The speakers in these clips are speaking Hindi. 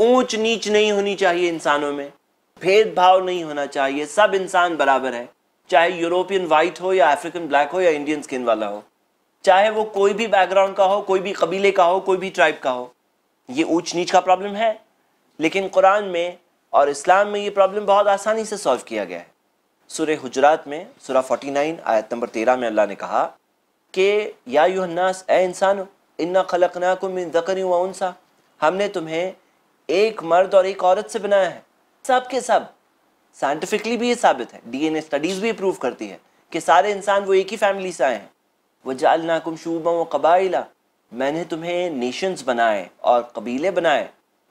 ऊंच नीच नहीं होनी चाहिए इंसानों में भेदभाव नहीं होना चाहिए सब इंसान बराबर है चाहे यूरोपियन वाइट हो या अफ्रीकन ब्लैक हो या इंडियन स्किन वाला हो चाहे वो कोई भी बैकग्राउंड का हो कोई भी कबीले का हो कोई भी ट्राइब का हो ये ऊंच नीच का प्रॉब्लम है लेकिन कुरान में और इस्लाम में ये प्रॉब्लम बहुत आसानी से सॉल्व किया गया है सुर हजरात में सुरा 49 आयत नंबर 13 में अल्लाह ने कहा कि या यूहन्नास ए इंसान इन्ना खलकना को मिन जकर हमने तुम्हें एक मर्द और एक औरत से बनाया है सब के सब साइंटिफिकली भी ये साबित है डीएनए स्टडीज भी प्रूव करती है कि सारे इंसान वो एक ही फैमिली से आए हैं वह जाल नाकुम शूबा व कबाइला मैंने तुम्हें नेशंस बनाए और कबीले बनाए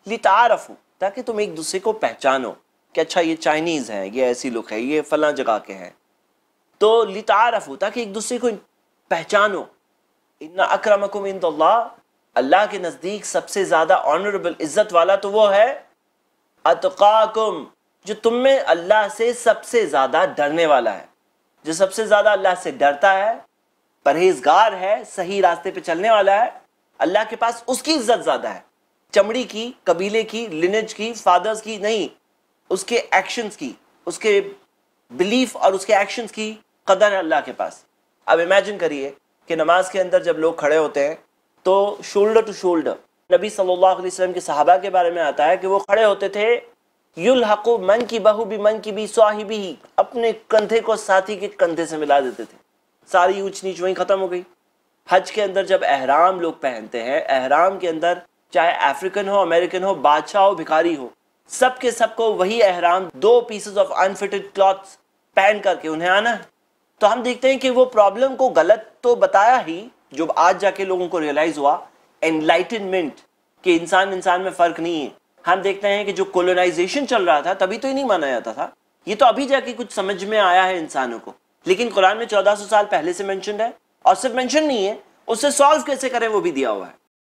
लितारफ ताकि तुम एक दूसरे को पहचानो कि अच्छा ये चाइनीज़ हैं ये ऐसी लुक है ये फला जगह के हैं तो लितारफ ताकि एक दूसरे को पहचानो इन्ना अक्रमकुम इंद अल्लाह के नज़दीक सबसे ज़्यादा ऑनरेबल इज़्ज़त वाला तो वो है अतकाकुम जो तुम में अल्लाह से सबसे ज़्यादा डरने वाला है जो सबसे ज़्यादा अल्लाह से डरता है परहेजगार है सही रास्ते पे चलने वाला है अल्लाह के पास उसकी इज्जत ज़्यादा है चमड़ी की कबीले की लिनेज की फादर्स की नहीं उसके एक्शंस की उसके बिलीफ और उसके एक्शंस की कदर है अल्लाह के पास अब इमेजिन करिए कि नमाज के अंदर जब लोग खड़े होते हैं तो शोल्डर टू शोल्डर नबी सल्लल्लाहु अलैहि वसल्लम के सहाबा के बारे में आता है कि वो खड़े होते थे युल हकु मन की बहू भी मन की भी स्वाही ही अपने कंधे को साथी के कंधे से मिला देते थे सारी ऊंच नीच वहीं ख़त्म हो गई हज के अंदर जब अहराम लोग पहनते हैं अहराम के अंदर चाहे अफ्रीकन हो अमेरिकन हो बादशाह हो भिखारी हो सब के सबको वही अहराम दो पीसेस ऑफ अनफिटेड क्लॉथ्स पहन करके उन्हें आना है तो हम देखते हैं कि वो प्रॉब्लम को गलत तो बताया ही जो आज जाके लोगों को रियलाइज हुआ एनलाइटनमेंट कि इंसान इंसान में फर्क नहीं है हम देखते हैं कि जो कोलोनाइजेशन चल रहा था तभी तो ये नहीं माना जाता था ये तो अभी जाके कुछ समझ में आया है इंसानों को लेकिन कुरान में 1400 साल पहले से मैंशन है और सिर्फ मैंशन नहीं है उससे सॉल्व कैसे करें वो भी दिया हुआ है